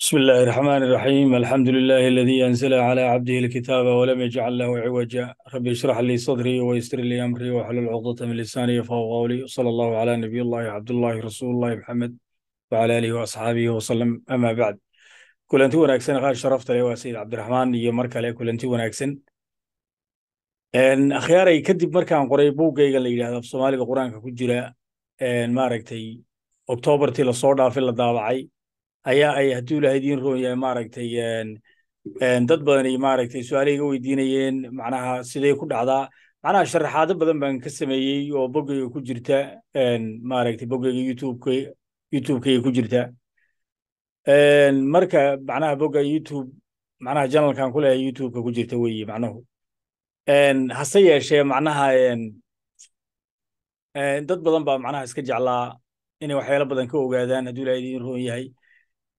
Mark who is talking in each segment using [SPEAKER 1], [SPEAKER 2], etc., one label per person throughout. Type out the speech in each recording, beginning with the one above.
[SPEAKER 1] بسم الله الرحمن الرحيم الحمد لله الذي أنزل على عبده الكتاب ولم يجعل له عوجا ربي اشرح لي صدري ويسر لي أمري واحلل عقدة من لساني يفقهوا قولي صلى الله على نبي الله عبد الله رسول الله محمد وعلى آله وأصحابه وسلم أما بعد kulanti wanaagsan qaar sharafta leh waa sayid cabdiraxmaan iyo mar kale kulanti wanaagsan akhyaaray kadib markaan qoray buuggayga la yidhahda af soomaaliga qur-aanka ku jira maaragtay oktoobartii lasoo dhaafay la daabacay ayaa ay hadduu ilaha idiin roon yahay maaragtay dad badani maaragtay su-aalaha iga weydiinayeen macnaha siday ku dhacdaa macnaha sharaxaado badan baan ka sameeyey oo boggeyga ku jirta maaragtay boggeyga youtubeka youtubekeyga ku jirta marka macnaha bogga youtube macnaha janalkan ku leeyahay youtubeka ku jirta weeye macnuhu hase yeeshee macnaha dad badan baa macnaha iska jeclaa inay waxyaalo badan ka ogaadaan hadduu ilaha idiin roon yahay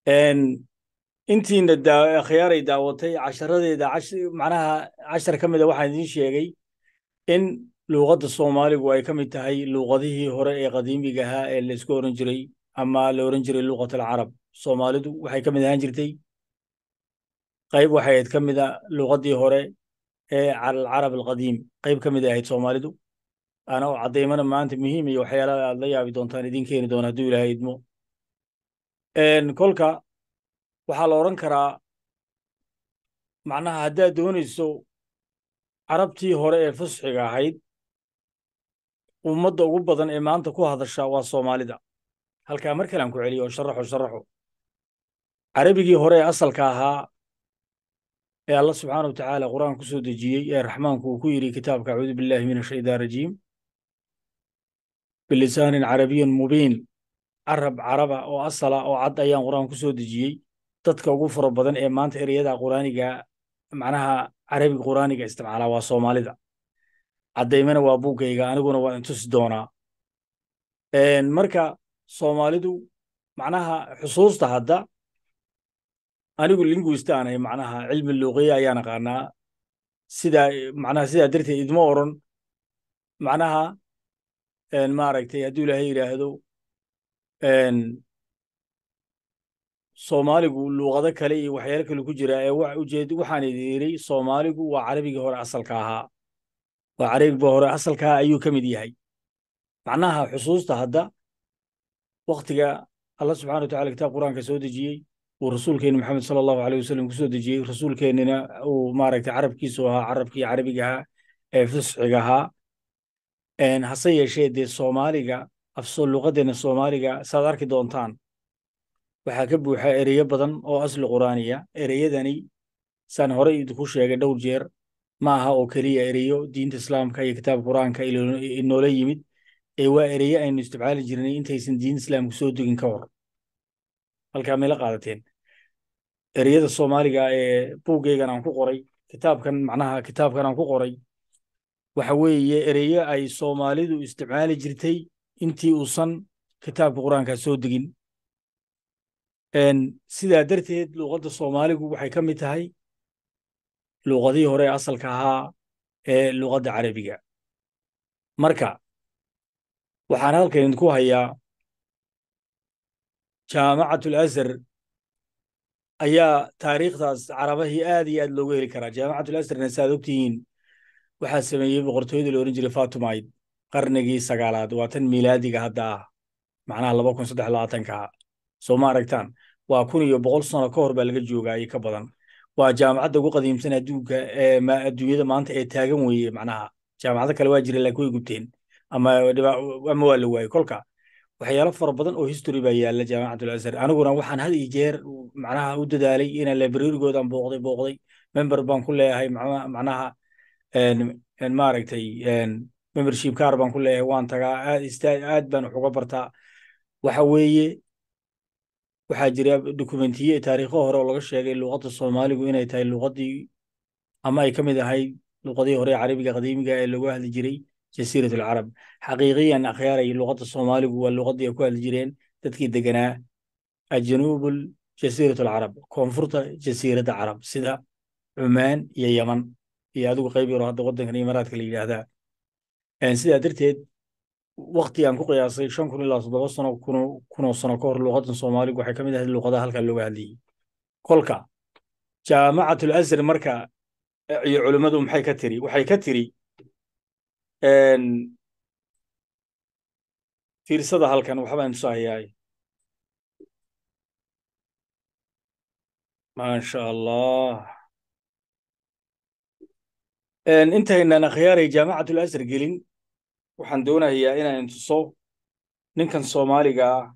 [SPEAKER 1] intiina akhyaaray daawatay casharadeeda manaha cashar ka mida ah waxaan idiin sheegay in luuqadda soomaaligu ay ka mid tahay luuqadihii hore ee qadiimiga ahaa ee laisku oran jiray ama la oran jiray luuqatalcarab soomaalidu waxay ka mid ahaan jirtay qayb waxay ahayd ka mida ah luuqaddii hore ee calalcarab alqadiim qayb ka mid ah ahayd soomaalidu ana oo caddaymana maanta muhiim iyo waxyaalaha aad la yaabi doontaan idiin keeni doona hadduu ilaahay idmo kolka waxaa la oran karaa macnaha haddaad doonayso carabtii hore ee fasxiga ahayd ummadda ugu badan ee maanta ku hadasha waa soomaalida halkaa mar kalean ku celiyo oo sharaxo sharaxo carabigii hore ee asalka ahaa ee alla subxaana wa tacaala qur'aan ku soo dejiyey ee raxmaanku uu ku yidhi kitaabka acuudu billahi min ashaytaan rajiim bilisaanin carabiyin mubiin carab caraba oo asala oo cad ayaan qur-aan ku soo dejiyey dadka ugu fara badan ee maanta ereyada quraaniga macnaha carabiga quraaniga isticmaala waa soomaalida caddaymana waa buuggayga aniguna waa intusi doonaa marka soomaalidu macnaha xusuusta hadda anigu linguist aanay macnaha cilmi luuqiye ayaan aqaanaa sidaa macnaha sidaa darteed idma oran macnaha maaragtay hadduu ilaahay yidhaahdo soomaaligu luuqado kale iyo waxyaalo kale ku jira ee waxaan idiiray soomaaligu waa carabigii hore asalka ahaa waa carabiga hore asalka ahaa ayuu ka mid yahay macnaha xusuusta hadda waktiga allah subxana wa tacala kitaab qur-aanka soo dejiyey uu rasuulkeena maxamed sala allahu aleyh wasalam kusoo dejiyey rasuulkeenina uu maaragtay carabkiisu ahaa carabkii carabiga ee fasxiga ahaa hase yeeshee dee soomaaliga afsoo luqadeena soomaaliga saad arki doontaan waxaa ka buuxa ereyo badan oo asli quraaniya ereyadani saan horey idinku sheegay dhowr jeer ma aha oo keliya ereyo diinta islaamka iyo kitaab qur-aanka inoola yimid ee waa ereyo aynu isticmaali jirnay intaysan diin islaamku soo degin ka hor halkaa mayla qaadateen ereyada soomaaliga ee buuggaygan aan ku qoray kitaabkan macnaha kitaabkan aan ku qoray waxa weeye ereyo ay soomaalidu isticmaali jirtay intii uusan kitaabka qur quraanka soo degin sidaa darteed luuqadda soomaaligu waxay ka mid tahay luuqadihii hore asalka ahaa ee luuqadda carabiga marka waxaan halkan idinku hayaa jaamacatul ayaa taariikhdaas carabahii aad iyo aad looga heli karaa jaamacatul azharna saaad ogtihiin waxaa sameeyey boqortooyada la odhan jiray fatumaid qarnigii sagaalaad waa tan miilaadiga hadda ah macnaha laba kun saddex labaatanka soo ma aragtaan waa kun iyo boqol sano ka hor baa laga joogaa iyo ka badan waa jaamacadda ugu qadiimsan adduunka adduunyada maanta ee taagan weeye macnaha jaamacado kale waa jira laakiin way gubteen ama ama waa la waayey kolka waxyaalo fara badan oo history baa yaalla jaamacadul azhar aniguna waxaan had iyo jeer macnaha u dadaalay inaan librarigoodan booqday booqday member baan ku leeyahay macnaha maaragtay membership car baan ku leeyahay waan tagaa aad baan wax uga bartaa waxa weeye waxaa jira dokumentiye taariikho hore oo laga sheegay luuqadda soomaaligu inay tahay luuqadii ama ay ka mid ahayd luuqadii hore carabiga qadiimiga ee lagu hadli jiray jasiirat alcarab xaqiiqiyan akhyaaraya luuqadda soomaaligu waa luuqadii ay ku hadli jireen dadkii deganaa ajanuubul jasiirat alcarab koonfurta jasiiradda carab sida cumaan iyo yeman iyo adigu qayb yaro hadda waddankan imaaraadka la yidhaahdaa sidaa darteed wakti aan ku qiyaasay shan kun ilaa toddoba sano kunoo sano ka hor luuqadan soomaaligu waxay ka mid ahayd luuqadaha halkaa looga hadliyey kolka jaamacatul marka iyo culimmadu maxay ka tiri waxay ka tiri fiirsada halkan waxbaan tusahayaay maasha allah intaynaan akhyaaray jaamacatul azhar gelin waxaan doonayaa inaan tuso ninkan soomaaliga ah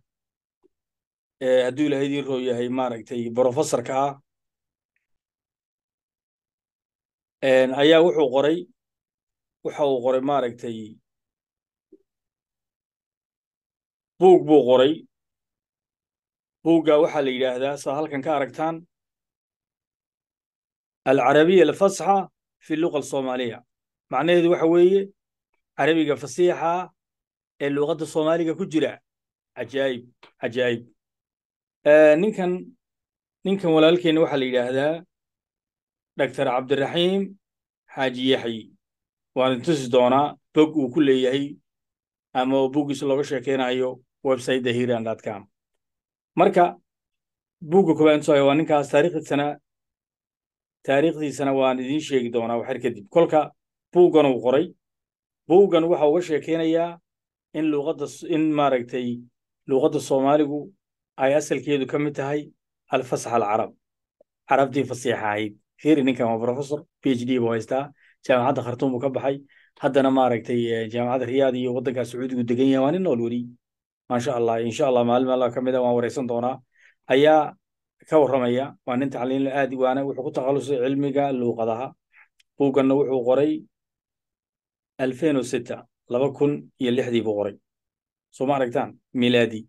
[SPEAKER 1] eh, ee hadduu ilaha idiin roo yahay maaragtay brofesorka ah ayaa wuxuu qoray waxa uu qoray maaragtay buug buu qoray buugga waxaa la yidhaahdaa saa halkan ka aragtaan alcarabiya alfasxa fi luqa asoomaaliya macnaheedu waxa weeye carabiga fasiixa ee luuqadda soomaaliga ku jira ajaayib cajaayib ninkan ninkan walaalkeenna waxaa la yidhaahdaa doctor cabdiraxiim xaaji yaxyi waanan tusi doonaa bog uu ku leeyahay ama buggiis looga sheekaynayo website dahirian com marka bugga koobaansoy waa ninkaas taariikhda sana taariikhdiisana waan idiin sheegi doonaa waxyar kadib kolka buuggan uu qoray buuggan waxa uga sheekaynayaa in luqadda in maaragtay luuqadda soomaaligu ay asalkeedu ka mid tahay alfasax alcarab carabtii fasiixa ahayd fiiri ninkan waa professor ph d buu haystaa jaamacadda khartuum buu ka baxay haddana maaragtay eh, jaamacadda riyaad iyo waddankaa sacuudigu degan yahay waa nin nool weli maasha allah insha allah maalin ka mid a ah waan waraysan doonaa ayaa ka warramaya waa nin tacliinla aadi waana wuxuu ku takhalusay cilmiga luuqadaha buugganna wuxuu qoray alfenositta laba kun iyo lixdii buu qoray soo ma aragtaan milaadi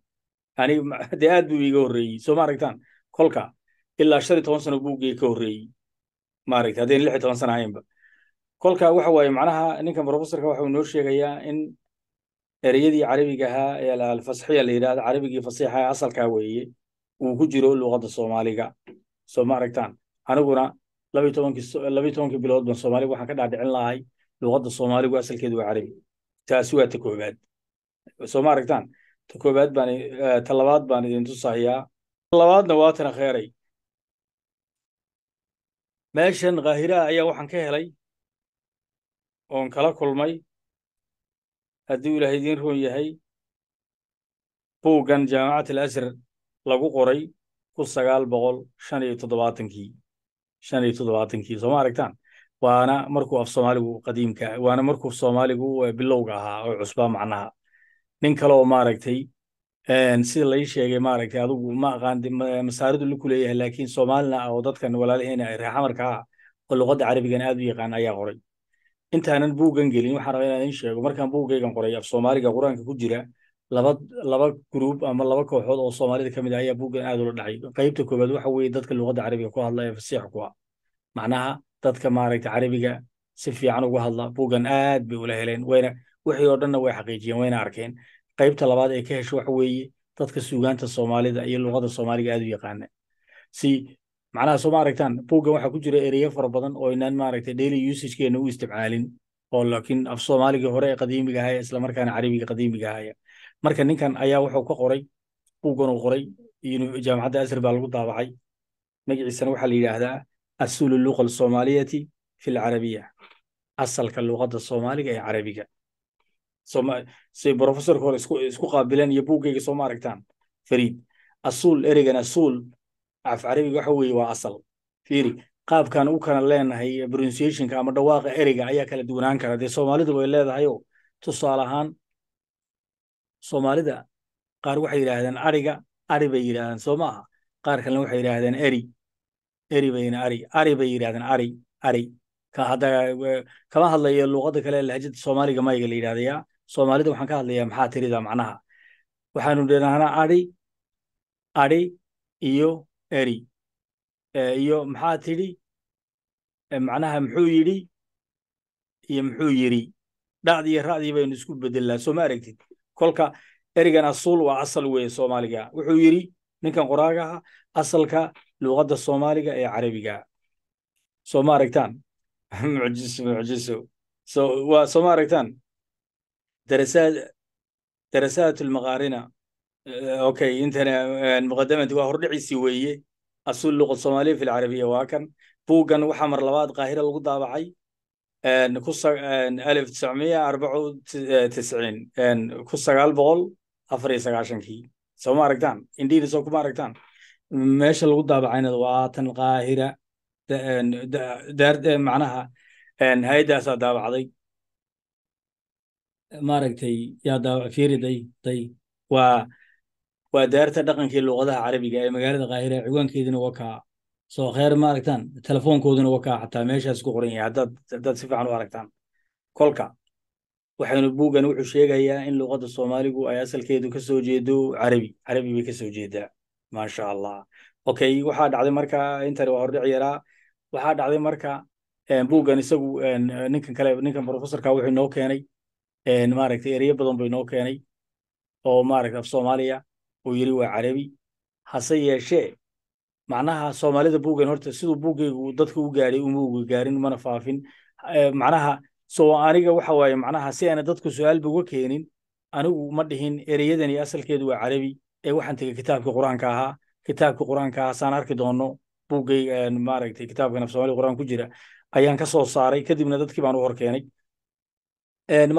[SPEAKER 1] anig dee aad buu iga horreeyey soo ma aragtaan kolka ilaa shan iyo toban sano buuggii ka horreeyey ma aragta haddayn lix iyo toban sana ahaynba kolka waxa waaye macnaha ninkan professorka waxau noo sheegayaa in ereyadii carabiga ahaa ee alfasxiya la yidhahdo carabigii fasiixa asalkaa weeye uu ku jiro luuqadda soomaaliga so ma aragtaan aniguna labiy tobanklabiy tobankii bilood ban soomaaliga waxaan ka dhaadhicin lahay luuqadda soomaaligu asalkeedu waa carabi taasi waa ta koobaad so ma aragtaan ta koobaad baan eh, ta labaad baan idin tusahayaa labaadna waa tana kheeray meeshan kaahiraha ayaa waxaan ka helay oon kala kulmay haddii u ilaahay idiin roon yahay buuggan jaamacat al asr lagu qoray kun sagaal boqol shan iyo toddobaatankii shan iyo toddobaatankii sooma aragtaan waana markuu af soomaaligu qadiimka waana markuu soomaaligu eh, bilowga ahaa oo cusbaa macnaha nin kaleoo maaragtay sida lai sheegay maaragtay adugu ma aqaan eh, masaaridu laku leeyahay laakiin soomaalina ah oo dadkan walaalaheena ay reexamarka ah oo luqadda carabigana aad u yaqaan ayaa qoray intaanan buuggan gelin waxaan rabaa inaan idin sheego markaan buuggaygan qoray af soomaaliga qur-aanka ku jira laba laba group ama laba kooxood oo soomaalida ka mid ah ayaa buuggan aad ula dhacay qaybta koowaad waxa weeye dadka luuqadda carabiga ku hadlaya fasiixa ku ah macnaha dadka maaragta carabiga si fiican uga hadla buuggan aad bay ula heleen wayna wixii oo dhanna way xaqiijiyeen wayna arkeen qaybta labaad ee ka hesho waxa weeye dadka suugaanta soomaalida iyo luuqadda soomaaliga aad u yaqaana si macnaha soo ma aragtaan buuggan waxaa ku jira ereyo fara badan oo inaan maaragta daily usagekeena u isticmaalin oo laakiin af soomaaliga hore ee qadiimiga ahaya islamarkaana carabiga qadiimiga ahaya marka ninkan ayaa wuxuu ka qoray buuggan uu qoray jaamacadda asr baa lagu daabacay magaciisana waxaa la yidhaahdaa asulu luqa alsoomaaliyati fi lcarabiya asalka luqadda soomaaliga ee carabiga say brofesorka hore isku qaabileen iyo buuggayga sooma aragtaan fariid asuul ereygan asuul af carabiga waxa weeye waa asal fiiri qaabkaan u kala leenahay pronunciationka ama dhawaaqa ereyga ayaa kala duwanaan kara dee soomaalidu way leedahay tusaale ahaan soomaalida qaar waxay yidhaahdeen ariga ari bay yidhahdeen soo ma aha qaar kalena waxay yidhaahdeen eri eri bayna ari ari bay yidhahdeen ari ari ka hadda kama hadlayo luuqadda kale lahjada soomaaliga mayga la yidhahdayaa soomaalida waxaan ka hadlayaa maxaa tirida macnaha waxaanu dhinahnaa ari ari iyo eri iyo maxaa tidhi macnaha muxuu yidhi iyo muxuu yidhi dhacdii iyo ra'dii baynu isku bedelnaa soo ma aragtid kolka erigan asuul waa asal weye soomaaliga wuxuu yiri ninkan qoraaga aha asalka luuqadda soomaaliga ee carabiga soo ma aragtaan mucjiso mucjiso so waa soo ma aragtaan darasaad darasaat almaqaarina eh, okay intana eh, muqadamanti waa hordhiciisii weeye asuul luqa soomaaliya fi lcarabiya waa kan buuggan waxaa mar labaad qaahira lagu daabacay alif tisamia arbao ku sagaal boqol afar iyo sagaashankii soo ma aragtaan indhiina soo kuma aragtaan meesha lagu daabacayna waa tan qaahira eh, eh, macnaha eh, hay-addaasaa daabacday maaragtay yaa fiiri day day waa waa daarta dhaqankii luuqadaha carabiga ee magaalada qaahira ciwaankeedina waa kaa soo kheer ma aragtaan telefoonkooduna waa kaa xataa meeshaas ku qoran yahay haddaad haddaad si fiican u aragtaan kolka waxaynu buuggan wuxuu sheegayaa in luqadda soomaaligu ay asalkeedu kasoo soo jeedo carabi carabi bay ka jeedaa maasha allah okay waxaa dhacday marka intani waa hordhic yaraa waxaa dhacday marka eh, buuggan isagu eh, ninkan kale ninkan professorka wuxuu noo keenay eh, maaragtay ereyo badan bay noo keenay oo maaragtay af soomaaliya uu yiri waa carabi hase yeeshee macnaha soomaalida buuggan horta siduu buuggaygu dadka u gaadhay umauga gaarin mana faafin eh, macnaha so aniga waxa waaye macnaha si aana dadku su-aalba uga keenin anigu ma dhihin ereyadani asalkeedu waa carabi ee waxaan tegey kitaabkii qur-aanka ahaa kitaabkii qur-aanka ahaa saan arki doono buuggay eh, maaragtay kitaabkan af soomali qur-aan ku jira ayaan ka soo saaray kadibna dadkii baan u horkeenay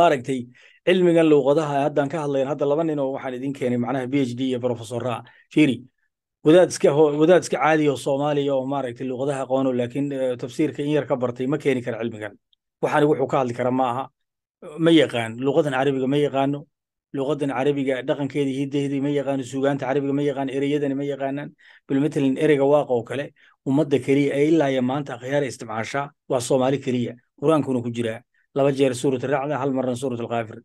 [SPEAKER 1] maaragtay cilmigan luuqadaha haddaan ka hadlayn hadda laba nin oo waxaan idin keenay macnaha b h d iyo profesor firi wadaad iska wadaad oo soomaaliya oo maaragtay luqadaha aqoono laakiin eh, tafsiirka in yar ka bartay ma keeni kara cilmigan waxaani wuxuu ka hadli kara ma aha ma yaqaan luqadan carabiga ma yaqaano luqadan carabiga dhaqankeedii hiddahedii ma yaqaano suugaanta carabiga ma yaqaano ereyadani ma yaqaanaan bal ereyga waaqa oo kale ummadda keliya ee ilaaya maanta akhyaara isticmaashaa waa soomaali keliya qur-aankuna ku jiraa laba jeer suurat aracda hal marna suurat alkaafir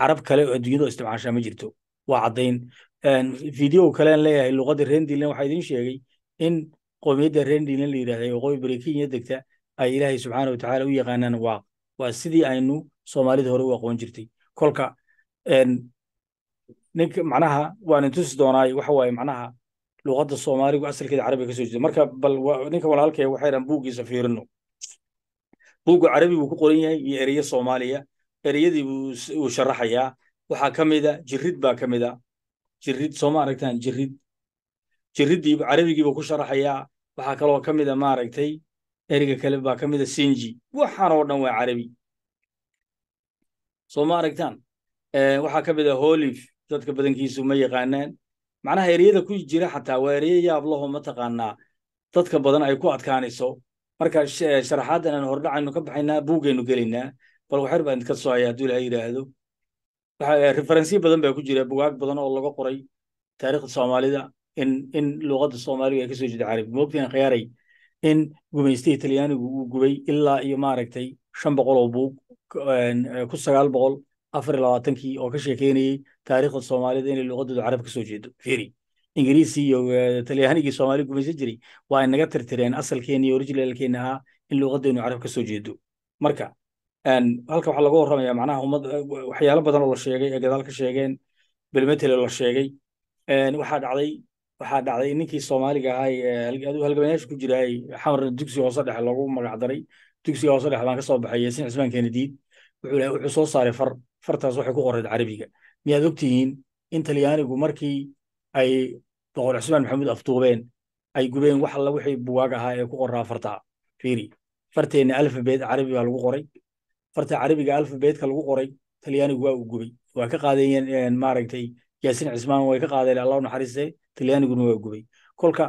[SPEAKER 1] carab kale oo adduunyada isticmaashaa ma jirto waa caddayn video kalean leeyahay luqada reen waxaa idin sheegay in qoomiyadda reen la yidhahday oo qoy barekenya degta ay ilaahay subxaana wa u yaqaanaan waaq waa sidii aynu soomaalida hore u aqoon jirtay kolka ninka macnaha waan intusi doonaay waxa macnaha luqadda soomaaligu asalkeeda carabiga ka jeeda marka bal ninka walaalkay waxay dhahan buuggiisa fiirino buugga carabi buu ku qoran yahay iyo ereyo soomaaliya ereyadii buu sharaxayaa waxaa ka mida jirid baa ka mida jirid sooma aragtaan jirid jiridii carabigiiba ku sharaxayaa waxaa kaloo ka mida maaragtay erga kale baa ka mida sinji waxaan oo dhan waa carabi sooma aragtaan eh, waxaa ka mida holif dadka badankiisu ma yaqaanaan macnaha ereyada ku jira xataa waa ereye yaab lahoo mataqaanaa dadka badan ay ku adkaanayso marka eh, sharaxaaddan aan hordhacaynu ka baxaynaa buugaynu gelaynaa bal waxyar baan idinka soo hayaa hadduu ilaha yidhaahdo Eh, referensiyo badan baa ku jira bugaag badan oo laga qoray taarikhda soomaalida in in luuqadda soomaaliga ay kasoo jeeda carabi moogtaan khiyaaray in gumaysta talyaanigu uu gubay ilaa iyo maaragtay shan boqol oo buug eh, ku sagaal boqol afar iyo labaatankii oo ka sheekeynayey taarikhda soomaalida inay luuqadooda carab kasoo jeedo firi ingiriisi iyo eh, talyaanigii soomaali gumaysan jiray waa ay naga tirtireen asalkeena iyo originalkeena ahaa in luuqadeenu carab kasoo jeedo marka halka waxaa laga warramaya macnaha ummad waxyaalo badan oo la sheegay ee gadaal ka sheegeen belmetele la sheegay waxaa dhacday waxaa dhacday ninkii soomaaliga ahay halgamayaasha ku jiraay xamar dugsiga hoose dhexe loogu magac dugsiga hoose dhexe baan ka baxay yaasiin cismaan kenediid wuxuu wuxuu soo saaray far fartaas waxay ku qoreyd carabiga miyaad ogtihiin in talyaanigu markii ay boqor cismaan maxamuud afduubeen ay gubeen wax alla wixii buwaag ahaa ee ku qoraa fartaa fiiri farteenna alfabet carabi baa lagu qoray farta carabiga alfabetka lagu qoray talyaanigu waa uu gubay waa ka qaadeen maaragtay yaasin cismaan way ka qaadeen allah naxariiste talyaaniguna waa gubay kolka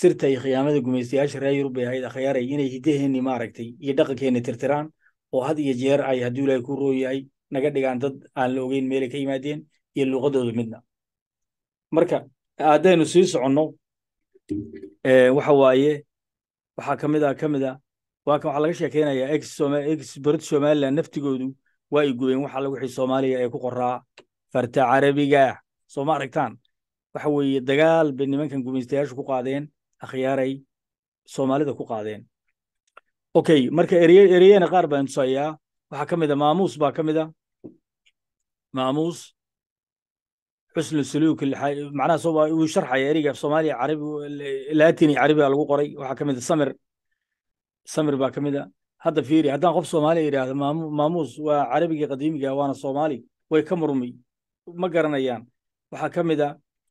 [SPEAKER 1] sirta ay khiyaamada gumaystayaasha reer yurub ay ahayd akhyaaray inay hiddaheenni maaragtay iyo dhaqankeenni tirtiraan oo had iyo jeer ay hadduu ilaahay ku rooyahay naga dhigaan dad aan la ogeyn meelay ka yimaadeen iyo luuqadooda midna marka haddaynu sii soconno waxa waaye waxaa ka mid a ah, ka mid a ah waa waxaa laga sheekeynayaa ex barid somalilan naftigoodu waa ay gubeen waxa wixii soomaaliya ee ku qoraa farta carabiga soo ma aragtaan waxa weeye dagaal bay nimankan gumaystayaashu ku qaadeen akhyaaray soomaalida ku qaadeen okay marka ereyeena qaar baan tusayaa waxaa ka mid a maamuus baa ka mid a maamuus xusnu suluuk macnaha soo uu sharxaya ereyga soomaaliya carabi laatini carabiga lagu qoray waxaa ka mid a samir samir baa ka mid a hadda fiiri haddaan qof soomaaliya yidhaahda maamuus waa carabigii qadiimiga ah, waana soomaali way ka murmi ma garanayaan waxaa ka mid a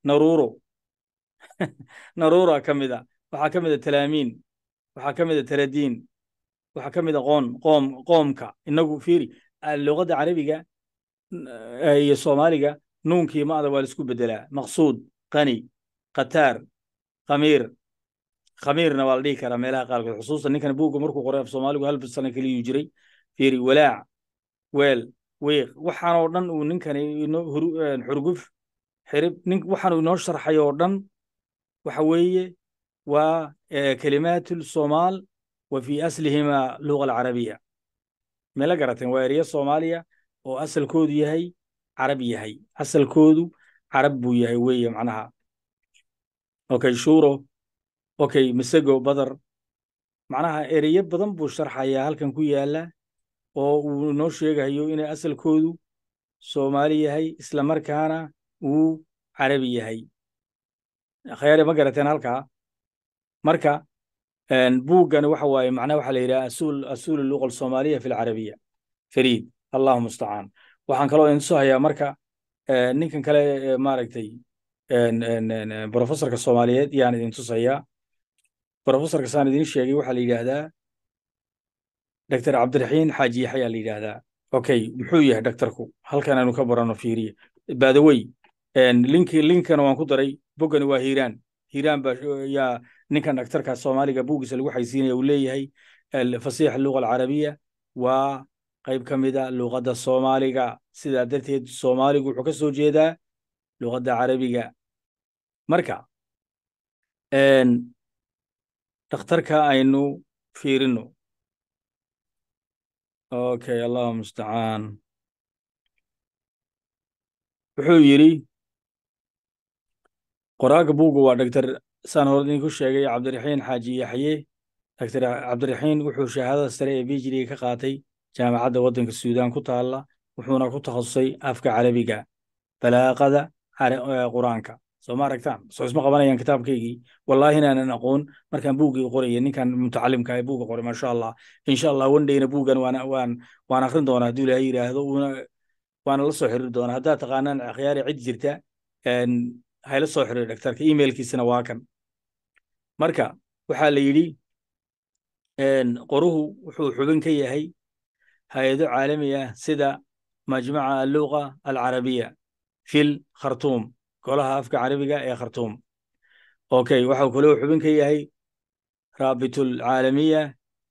[SPEAKER 1] naruro narura ka mid a waxaa ka mid a talaamiin waxaa ka mid a taladiin waxaa ka mid a qoon qoom qoomka inagu fiiri luqadda carabiga iyo soomaaliga nuunkii ada waa laisku beddelaa maqsuud qani qataar khamiir khamiirna waa la dhihi karaa meelaha qaarkood xusuusa ninkan buugga markuu qoray af soomaaligu hal sano keliyuu jiray fiiri walaac weel wiiq waxaan oo dhan uu ninkani xurguf xirib nin waxaan inoo sharxay oo dhan waxa weeye waa kelimaatu somaal wa fii aslihima luga alcarabiya mela garateen waa erya soomaaliya oo asalkoodu yahay carab yahay asalkoodu carab buu yahay weeye macnaha okay shuro okay masego badar macnaha ereyo badan buu sharxayaa halkan ku yaala oo uu inoo sheegayo inay asalkoodu soomaali yahay isla markaana uu carabi yahay khayaare ma garateen halkaa marka buuggani waxa waaye macnaha waxaa la yidhaha asuul luqa alsoomaaliya fi lcarabiya fariid allahu mustacaan waxaan kaloo idin tusahayaa marka ninkan kale maaragtay professorka soomaaliyeed yaan idin tusayaa brofesorka saan idiin sheegay waxaa la yidhaahdaa doctor cabdiraxiin xaaji yax ayaa la yidhaahdaa okay muxuu yahay doctorku halkan aynu ka barano fiiriya badawey linki linkana waan ku daray boggani waa hiiraan hiiraan baa ninkan doctorka soomaaliga buuggiisa lagu xaysiinaya uu leeyahay fasiix luga alcarabiya waa qayb ka mida luqadda soomaaliga sidaa darteed soomaaligu wuxuu ka soo jeedaa luqadda carabiga marka dhakhtarka aynu fiirino okay allahu mustacaan wuxuu yidhi qoraaga buugga waa dogtor saan hor idinku sheegay cabdiraxiin xaaji yaxye dogtor cabdiraxiin wuxuu shahaadada sare ee bijiriga ka qaatay jaamacadda waddanka suudaan ku taalla wuxuuna ku takhasusay afka carabiga balaaqada qur-aanka sooma aragtaan soo isma qabanayaan kitaabkaygii wallahi inaanan aqoon markaan buuggiga qoraya ninkan mutacalimka ee buugga qoray maasha allah insha allah wandhayna buuggan waan waan akrin doonaa hadduu ilaahay yidhaahdo una waana la soo xiriiri doonaa haddaad taqaanaan akhyaari cid jirta hayla soo xiriir dhaktarka emailkiisana waa kan marka waxaa la yidhi qoruhu wuxuu xubin ka yahay hay-ado caalami ah sida majmaca alluqa alcarabiya fil khartuum golaha afka carabiga ee khartuum okay waxau kaloo xubin ka yahay raabitulcaalamiya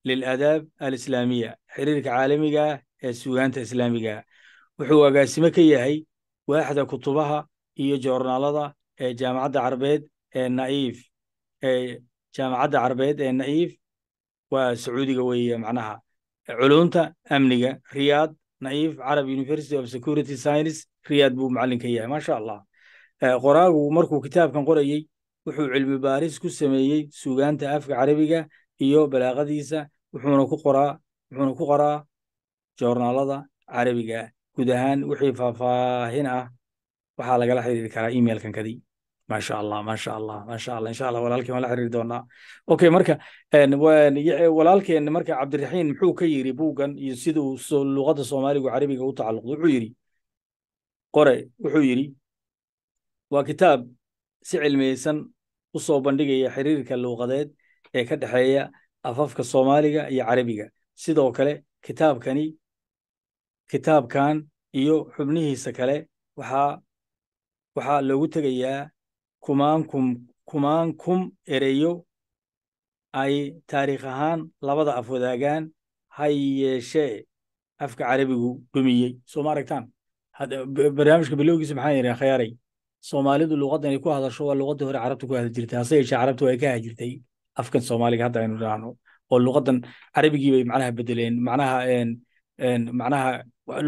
[SPEAKER 1] liladaab alislaamiya xiriirka caalamigaah ee suugaanta islaamigaa wuxuu agaasime ka yahay waaxda kutubaha iyo joornaalada ee jaamacadda carbeed ee naiif ee jaamacadda carbeed ee naiif waa sacuudiga weeye macnaha culunta amniga riyaad naiif carab university of security science riyaad buu macalin ka yahay maasha allah qoraagu markuu kitaabkan qorayey wuxuu cilmi baaris ku sameeyey suugaanta afka carabiga iyo balaaqadiisa wuxuuna ku qoraa wuxuuna ku qoraa joornaalada carabiga guud ahaan wixii faahfaahin ah waxaa lagala xiriiri karaa emailkan kadii maasha allah maasha allah maasha allah insha allah walaalkeen waan la xiriiri doonaa okay marka e, walaalkeen marka cabdiraxiin muxuu ka yiri buuggan iyo siduu luqadda soomaaligu carabiga u tacalluqdo wuxuu yiri qore wuxuu yiri waa kitaab si cilmiyeysan u soo bandhigaya xiriirka luuqadeed ee ka dhexeeya afafka soomaaliga iyo carabiga sidoo kale kitaabkani kitaabkan iyo xubnihiisa kale waxaa waxaa loogu tegayaa kumaankum kum ereyo ay taariikh ahaan labada af wadaagaan ha yeeshee afka carabigu dhumiyey soo ma aragtaan barnaamijka bilowgiisa maxaan yidhaha khayaaray soomaalidu luqaddan ay ku hadasho waa luqaddii hore carabta ku hadli jirtay hase yeeshee carabtu ay ka hajirtay afkan soomaaliga hadda aynu idhaahno oo luqaddan carabigii bay macnaha bedeleen macnaha macnaha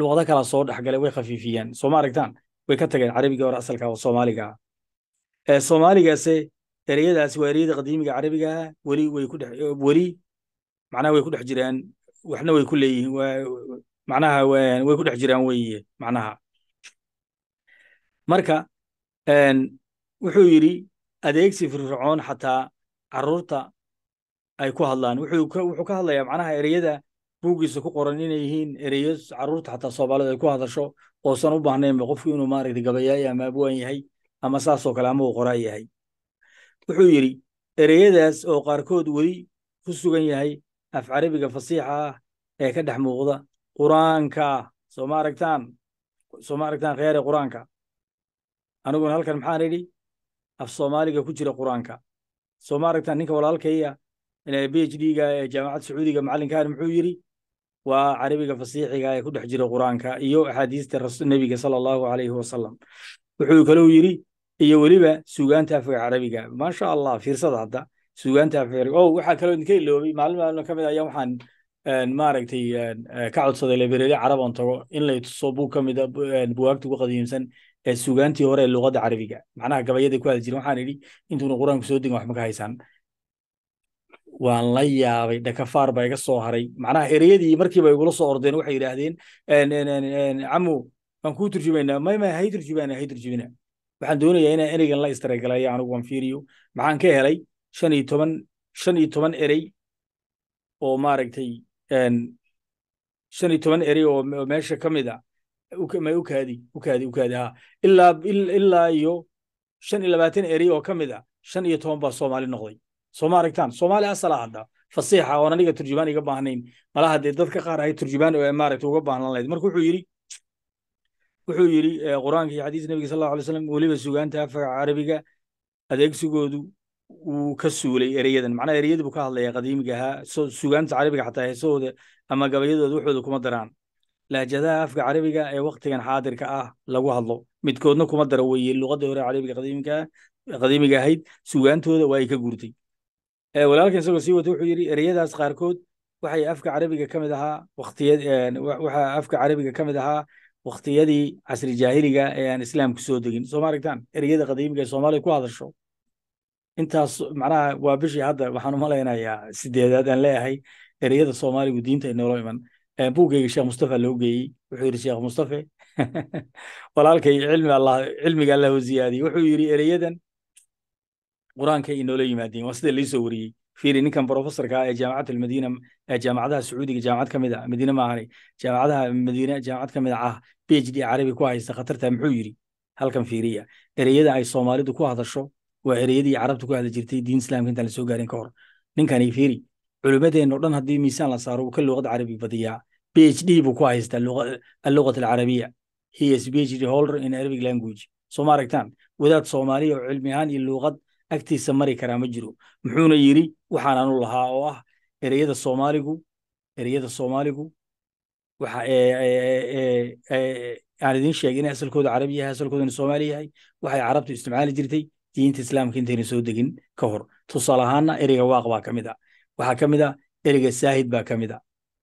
[SPEAKER 1] luqado kala soo dhexgale way khafiifiyeen soo ma aragtaan way ka tageen carabigii hore asalka oo soomaaliga ah soomaaligase ereyadaasi waa ereyada qadiimiga carabiga ah weli way ku dhex weli macnaha way ku dhex jiraan waxna way ku leeyihiin macnaha way ku dhex jiraan weeye macnaha marka wuxuu yidhi adeegsi firfircoon xataa caruurta ay ku hadlaan wuxuu ka hadlayaa macnaha ereyada buuggiisa ku qoran inay yihiin ereyo caruurta xataa soomaalidu ay ku hadasho oosan u baahnaynba qofku inuu maaragta gabayaay ama abwaan yahay ama saasoo kale ama uu qoraa yahay wuxuu yidhi ereyadaas oo qaarkood weli ku sugan yahay af carabiga fasiixa ah ee ka dhex muuqda qur-aanka soo ah. ma soo ma aragtaan qur-aanka aniguna halkan maxaan idhi af soomaaliga ku jira qur-aanka soo ma ninka walaalkaya b h d-ga ee jaamacadda sacuudiga macallinkan muxuu yidhi waa carabiga fasiixiga ee ku dhex jira qur-aanka iyo axaadiista nebiga sala allahu alayhi wasalam wuxuu kalou yidhi iyo weliba suugaanta afka carabiga maasha allah fiirsada hadda suugaanta afka o oh, waxaa kaloo idinka iloobay maalin ka mid ah ayaa waxaan maaragtay ka codsaday library carab on tago in lay tuso buu ka ah, buwaagta ugu qadiimsan sugaantii hore ee luqadda carabiga macnaha gabayaday ku hadli jiren waxaan idhi intuuna qur-aanku soo degin waxba ka haysaan waan la yaabay dhakafaar baa iga soo haray macnaha ereyadii markiiba igula soo ordeen waxay yidhaahdeen camu waan kuu turjumaynaa may hay turjubana hay turjubina waxaan doonayaa inaan ereygan la istareegalayo anigu waan fiiriyo maxaan ka helay shan iyo toban shan iyo toban erey oo maaragtay shan iyo toban erey oo meesha ka mid a ilaa iyo shan iyo labaatan eri oo ka mid ah shan iyo toban baa soomaali noqday sooma aragtaan soomaali asala hadda fasiixa oon aniga turjubaan iga baahnayn malaha dee dadka qaar ahay turjubaan oo maaragta uga baahnaan lahayd marka wuxuu yidhi wuxuu yidhi eh, qur-aanka iyo xadiis nebiga sallallahu alay wasallam weliba sugaanta afka carabiga adeegsigoodu uu ka suulay ereyadan macnaha ereyada buu ka hadlayaa qadiimiga ahaa sugaanta carabiga xataa heesahooda ama gabayadooda waxooda kuma daraan lahjadaha afka carabiga ee waktigan xaadirka ah lagu hadlo midkoodna kuma dara weeye luqadii hore carabiga qadiimiga ahayd sugaantooda waa ay ka guurtay walaalka isagoo sii wata wuxuu yidhi ereyadaas qaarkood waxay afka carabiga kamid mid ahaa waxaa afka carabiga ka mid ahaa waktiyadii casri jaahiliga ee aan islaamku soo degin soo ma aragtaan ereyada qadiimiga ee soomaaliya ku hadasho intaas macnaha waa bishii hadda waxaan u sideedaad aan leeyahay ereyada soomaaligu diinta ay noola iman buuggeyga sheekh mustafa loo geeyey wuxuu yidhi sheekh mustafe walaalkay cilmi allah cilmiga allah u ziyaadiyey wuxuu yidhi ereyadan qur-aankay inoola yimaadeen waa sida liisoo wariyey fiiri ninkan professorka ah ee jaamacat almadiina ee jaamacadaha sacuudiga jaamacad ka a ah, madiine maahani jaamacadaha madiine jaamacad ka mid ah phd carabi ku haysta khatarta muxuu yidhi halkan fiiriya ereyada ay soomaalidu ku hadasho waa ereyadii carabta ku hadli jirtay diin islaamka intaan la gaarin ka hor ninkani fiiri culimmadeeno dhan haddii miisaan la saaro uu ka luuqad carabi badiyaa بي اتش دي buu ku haystaa اللغة العربية هي is PhD holder in Arabic language soo ma aragtaan wadaad Soomaaliya oo cilmi ahaan iyo luuqad agtiisa mari karaa ma jiro muxuuna yiri waxaanan u lahaa oo ah ereyada Soomaaligu ereyada Soomaaligu waxa aan idin sheegay in asalkooda carabi yahay asalkoodana Soomaali yahay waxay carabtu isticmaali jirtay diinta islaamka intayna soo degin ka hor tusaale ahaana ereyga waaq baa ka mid ah waxaa ka mid ah ereyga saahid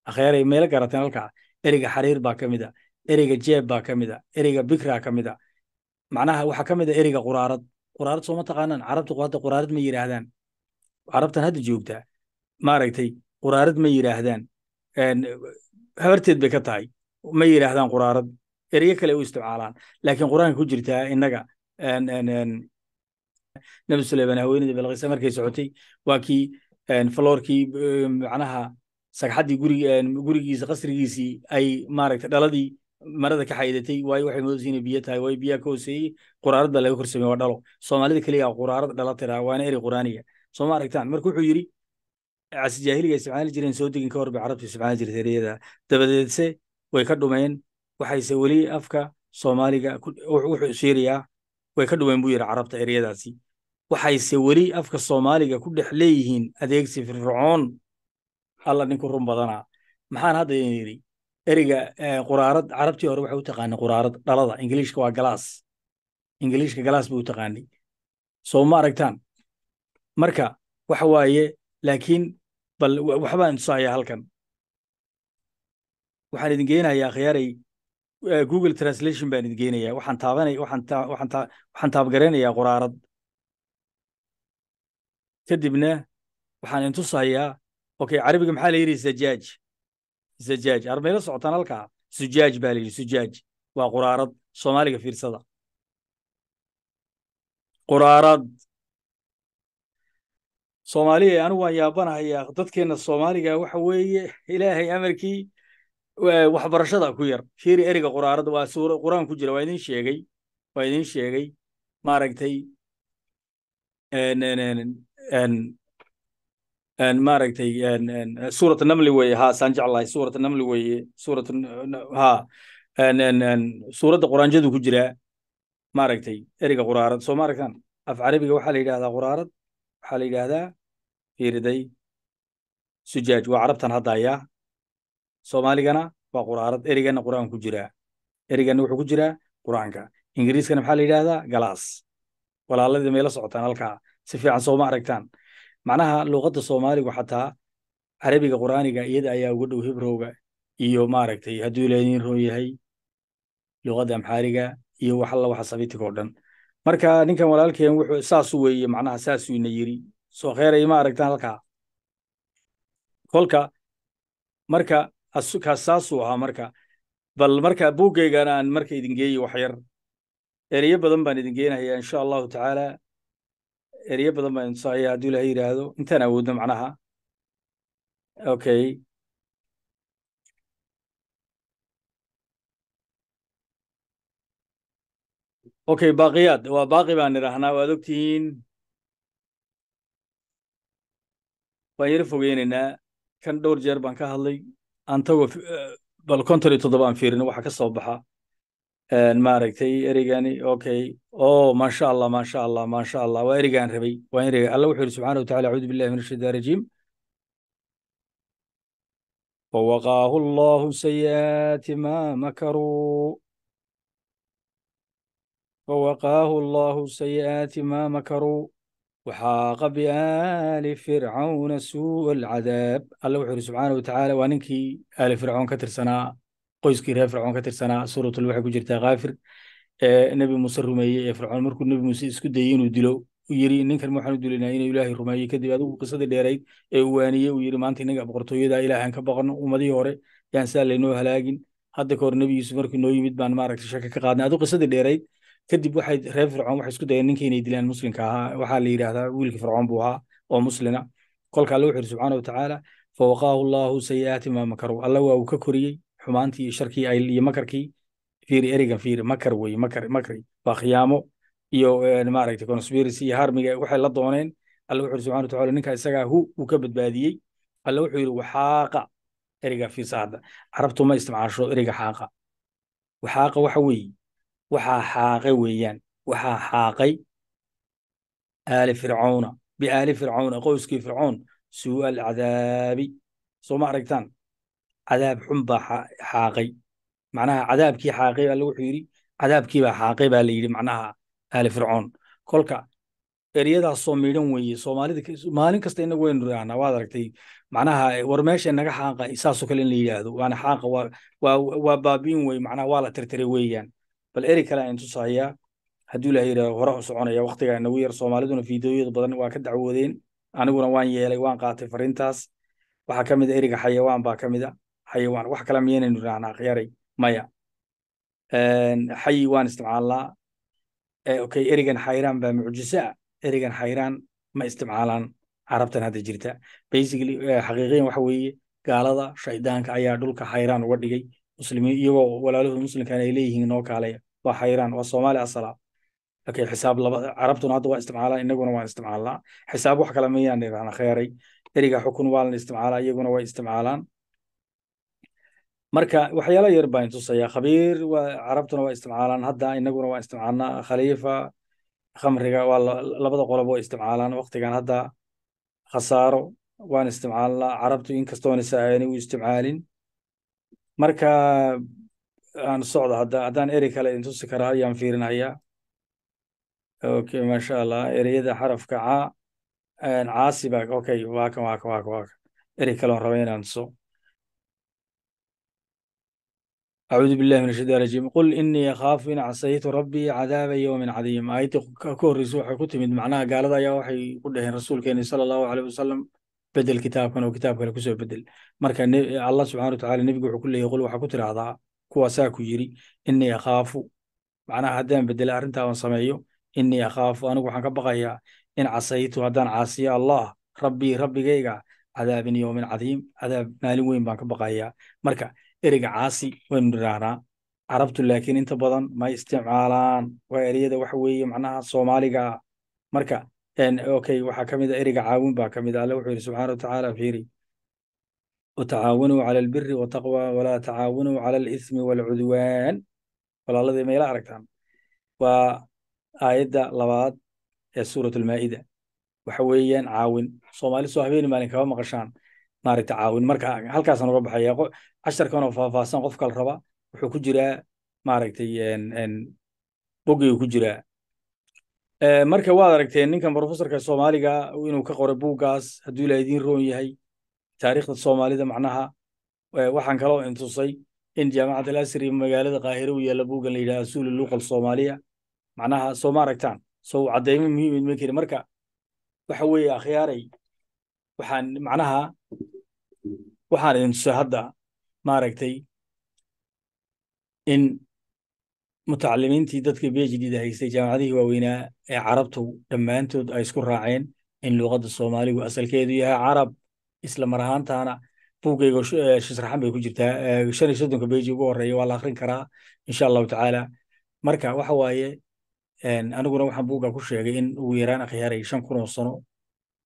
[SPEAKER 1] akhyaray meelo garateen halkaa ereyga xariir baa ka mid a ereyga jeeb baa ka mid a ereyga bikraa ka a macnaha waxaa ka mid a ereyga quraarad quraarad sooma taqaanaan carabtu hadda quraarad ma yidhaahdaan carabtan hadda joogtaa maaragtay quraarad ma yidhaahdaan habarteed bay ka tahay ma yidhaahdaan quraarad ereye kale u isticmaalaan laakiin qur-aanka ku jirtaa innaga nabi suleyman haweeneyda balqisa markay socotay waa kii faloorkii macnaha sagxaddii gurigurigiisa qasrigiisii ay maaragta dhaladii marada ka xaydatay waayo waxay moodaysa inay biyo tahay waayo biyaha ka hooseeyey quraaradbaa laga horsamey waa dhalo soomaalida keliya quraarad dhala tiraa waana erey quraaniya soo ma marka wuxuu yidhi casjaahiliga ay jireen soo degin ka hor carabta isticmaali jirtay ereyada dabadeedse way ka dhumeen waxayse weli afka soomaaliga wuxuu sheerayaa way ka dhumeen buu yidhi carabta ereyadaasi waxayse weli afka soomaaliga ku dhex leeyihiin adeegsi firfircoon alla ninku run badanaa maxaan hadda yidhi eriga eh, quraarad carabtii hore waxay u taqaanay quraarad dhalada ingiliishka waa galaas ingiliishka galaas buu u taqaanay soo ma aragtaan marka waxa waaye laakiin bal waxbaan tusaaya halkan waxaan idin geenayaa khiyaaray eh, google translation baan idin geenayaa waxaan taabanay waxaan taabgaraynayaa quraarad kadibna waxaan intusayaa okay carabiga maxaa la yidhi zajaaj zajaaj armayla socotaan halkaa sujaaj baa la yidhi sujaaj waa quraarad soomaaliga fiirsada quraarad soomaaliya anigu waan yaabanahayaa dadkeenna soomaaliga waxa weeye ilaahay amarkii waxbarashada ku yar fiiri ereyga quraarada waa suura qur-aan ku jira waa idin sheegay waa idin sheegay maaragtay maaragtay suurat namli weye ha saan jeclahay suurat namli weye suurat ha suuradda quraanjadu ku jiraa maaragtay ereyga quraarad soo ma af carabiga waxaa la yidhahdaa quraarad waxaa la yidhaahdaa fiiriday sujaaj waa carabtan hadda ayaa soomaaligana waa quraarad ereyganna qur'aan ku jiraa ereyganna wuxuu ku jiraa qur'aanka ingiriiskana maxaa la yidhahdaa galaas walaalada meela socotaan halkaa si fiican sooma aragtaan macnaha luuqadda soomaaligu xataa carabiga qur'aaniga iyada ayaa uga dhow hibrowga iyo maaragtay hadduu ilaadin roon yahay luuqadda amxaariga iyo waxalla waxa sabiitig oo dhan marka ninkan walaalkeen wuxuu saasu weeye macnaha saasuu ina yiri soo kheeray ma aragtaan halkaa kolka marka kaas saasuu ahaa marka bal marka buuggeygana aan marka idin geeyo wax ereyo badan baan idin geenayaa insha allahu tacaala eryo badan baa intusaya hadduu ilaha yidhaahdo intaan awoodno macnaha okay okay baaqiyaad waa baaqi baan idhaahnaa waad og waan baan yaro fogeyneynaa kan dhowr jeer baan ka hadlay aan tago eh, bal konton iyo toddobaan fiirino waxa ka soo baxa maaragtay ereygani okay o ma sha allah ma sha allah ma sha allah waa ereygaan rabay waa ereyga alla wuxuu yihi subxana watacala acuudu billahi min ashaitan rajiim wawaqaahu allahu sayi'aati ma makaruu wawaqaahu allahu sayi'aati ma makaruu waxaaqa biaali fircauna suu'a alcadaab alla wuxuu yihi subxaana watacala waa ninkii aali fircoon ka tirsanaa qoyskii reer fircoon ka tirsanaa suuratul waxay ku jirtaa kaafir nebi muuse rumeeyey ee fircoon markuu nebi muuse isku dayey inuu dilo yiri ninkan waxaan u dilinaa inuu ilaahay rumeeyey kadib adigu qisadii dheerayd ee uu waaniyey uu yiri maanta inaga boqortooyada ilaah ka baqano ummadihii hore yaan sidaa laynoo halaagin hadda ka hor nebi yuusuf markii noo yimid baan maaragtay shaka ka qaadnay adigu qisadii dheerayd kadib waxay reer fircoon waxay isku dayeen ninka inay dilaan muslimka ahaa waxaa la yidhahdaa wiilka fircoon buu ahaa oo muslina kolka alle wuxuu yiri subxaana wa tacaala fawaqaahu allahu sayi'aati maa makarow alla waa uu ka koriyey xumaantii iyo sharkii iyo makarkii fiiri ereygan fiiri makar weye makar makri waa khiyaamo iyo eh, maaragtay conspiracy iyo harmiga waxay la dooneen alla wuxu yidhi watacala ninka isagaa hu uu ka badbaadiyey alla wuxuu yidhi waxaaqa ereygaa fiirsa hadda carabtu ma isticmaasho ereyga xaaqa waxaaqa waxa weeye waxaa xaaqay weeyaan waxaa xaaqay aali fircauna biaali fircauna qoyskii fircoon suu'a alcadaabi soo ma aragtaan cadaab xun baa xaaqay macnaha cadaabkii xaaqay baa wuxuu yidhi cadaabkiibaa xaaqay baa layidhi macnaha aali fircoon kolka eryadaasoo miidhan weeye soomaalida maalin kasta inagu waynu raana waad aragtay macnaha eh, war meesha naga xaaqa saasoo kale in la yidhaahdo waana xaaqa waa baabiin weye macnaha waa la tirtiray weeyaan bal eri kale aan tusahayaa hadduu ilahay yidhahdo hore u soconaya waqtigaa inagu yar soomaaliduna fiidooyada badan waa ka dacwoodeen aniguna waan yeelay waan qaatay fariintaas waxaa ka mid a eriga xayawaan baa ka mid a xayawaan wax kala miyanaynu idhahnaa khiyaaray maya xayi waan isticmaalnaa eh, okay erigan xayraan baa mucjise ah erigan xayraan ma isticmaalaan carabtan hadda jirta basically eh, xaqiiqiyan waxa weeye gaalada shaydaanka ayaa dhulka xayraan uga dhigay muslimiin iyagoo walaalahooda muslimkana ay leeyihiin noo kaalaya waa xayraan waa soomaali asalaa okay xisaab laba carabtuna hadda waa isticmaalaan inaguna waan isticmaalnaa xisaab wax kala miyaan idhahnaa khiyaaray eriga xukun waa isticmaalaa iyaguna way isticmaalaan marka waxyaala yar baan tusaya khabiir carabtuna waa isticmaalaan hadda inaguna waa isticmaalnaa khaliifa khamriga waa labada qolob oo isticmaalaan waktigan hadda khasaaro waan isticmaalnaa carabtu inkastoona saaani u isticmaalin marka aan socda hadda haddaan eri kale idin karaa ayaan fiirinhayaa okay masha allah ereyada xarafka ca caasi baa okay waaka waaka waaka waaka eri kaleon raba inaan tuso acuudu billahi min ashaytaan rajiim qul inii akhaafu in casaytu rabbii cadaaba yowmin cadiim aayaddii ka horreysa waxay ku timid macnaha gaalada ayaa waxay ku dhaheen rasuulkeeni sala allahu aleyh wasalam bedel kitaabkan oo kitaab kale kusoo bedel marka allah subxana watacala nebigu wuxuu ku leeyahy qul waxaa ku tidhaahdaa kuwaasaa ku yidhi inii akhaafu macnaha haddaan bedela arrintaa aan sameeyo inii akhaafu anigu waxaan ka baqayaa in casaytu haddaan caasiyo allah rabbii rabbigayga cadaabin yowmin cadiim cadaab ereyga caasi waynu dhirahnaa carabtu laakiin inta badan ma isticmaalaan waa ereyada waxa weeye macnaha soomaaliga marka okay waxaa ka mid a ah ereyga caawin baa ka mid a ah. alle wuxuu yidhi subxaana watacaala fiiri watacaawanuu cala albiri wataqwa walaa tacaawanuu cala alismi waalcudwaan walaaladii mayla aragtaan waa aayadda labaad ee suurat almaa'ida waxa weeyaan caawin soomaali soo habeeni maalin kaba maqashaan maaragta caawin marka halkaasaan uga baxaya casharkan faahfaahsan qof kal raba wuxuu ku jiraa maaragtay boggeygu ku jiraa marka waad aragteen ninkan professorka soomaaliga inuu ka qoray buuggaas hadduu ilaa idiin roon yahay taariikhda soomaalida macnaha waxaan kaloo intusay in jaamacad alasri magaalada qaahire u yaalla buuggan la yidhaha asuulu luuqal soomaaliya macnaha soo ma aragtaan soo cadaymo muhiim idma ah keri marka waxa weeye akhyaaray waxaan macnaha waxaan idin hadda maaragtay in mutacalimiintii dadka b h d-da haystay jaamacadihii waaweynaa ee carabtu dhammaantood ay isku raaceen in luuqadda soomaaligu asalkeedu yahay carab islamar mar ahaantana buuggaygo shisraxan bay ku jirtaa shan iyo soddonka beji ugu horreeya waa la akrin karaa insha allahu tacaala marka waxa waaye aniguna waxaan buugga ku sheegay in ugu yaraan akhyaray shan kun oo sano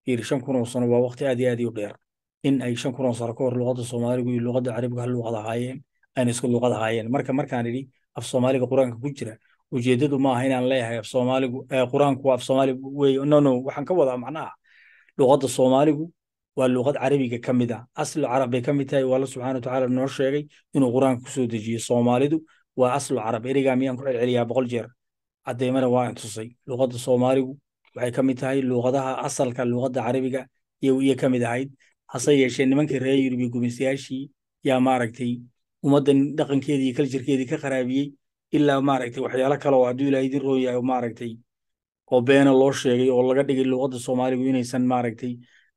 [SPEAKER 1] fiir shan kun oo sano waa wakti aad iyo aad u dheer in ay shan kuran sano ka hor luuqadda soomaaligu iyo luuqadda carabigu hal luuqad ahaayeen ayna isku luuqad ahaayeen marka markaan idhi af soomaaliga qur-aanka ku jira ujeeddadu maaha inaan leeyahay af soomaaligu eh, qur-aanku af soomaaligu weeye no waxaan ka wadaa macnaha luuqadda soomaaligu waa luuqad carabiga ka mid ah aslu carab bay ka mid tahay waalla subxaana watacaala noo sheegay inuu qur-aanka kusoo dejiyo soomaalidu waa aslu carab ereygaa miyaan ku celceliyaa boqol jeer caddeymana waan tusay luuqadda soomaaligu waxay ka mid tahay luuqadaha asalka luuqadda carabiga iyo ka mid ahayd hase yeeshee nimankii reer yurubiya gumaystayaashii yaa maaragtay ummaddan dhaqankeedii iyo kaljarkeedii ka qaraabiyey ilaa maaragtay waxyaalo kale oo hadduu ilaah idin rooyayo maaragtay oo beena loo sheegay oo laga dhigay luuqadda soomaaligu inaysan maaragtay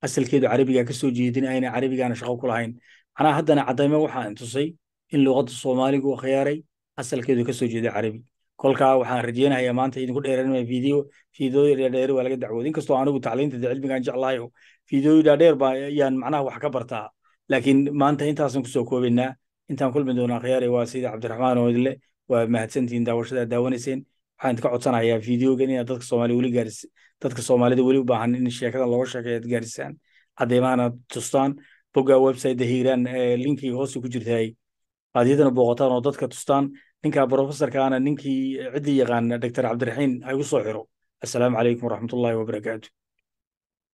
[SPEAKER 1] asalkeedu carabiga ka jeedin ayna carabigana shaqo ku lahayn macnaha haddana caddayme waxaan tusay in luuqadda soomaaligu khiyaaray asalkeedu ka soo carabi kolkaa waxaan rajeynayaa maanta idinku dheeranmaya video fiidooyo waa laga dacwooday inkastoo anigu tacliinta cilmigaan jeclahay oo fideoyo dhaadheer baa ayaan macnaha wax ka bartaa laakiin maanta intaasan kusoo koobaynaa intaan kulmi doonaa khiyaare waa sayid cabdiraxmaan oo idle waa mahadsantihiin daawashadaad daawanayseen waxaan idinka codsanayaa fideogan inaad dadka soomaaliya weli gaaris dadka soomaalida weli u baahan in sheekadan looga sheekay aad gaarisaan caddeymahana tustaan bogga website hiiraan linkii hoose ku jirtaay aad booqataan oo dadka tustaan ninka brofesorkaana ninkii eh, ciddii yaqaana doctor cabdiraxiin ha igu soo xiro assalaamu calaykum waraxmatullaahi wabarakaatu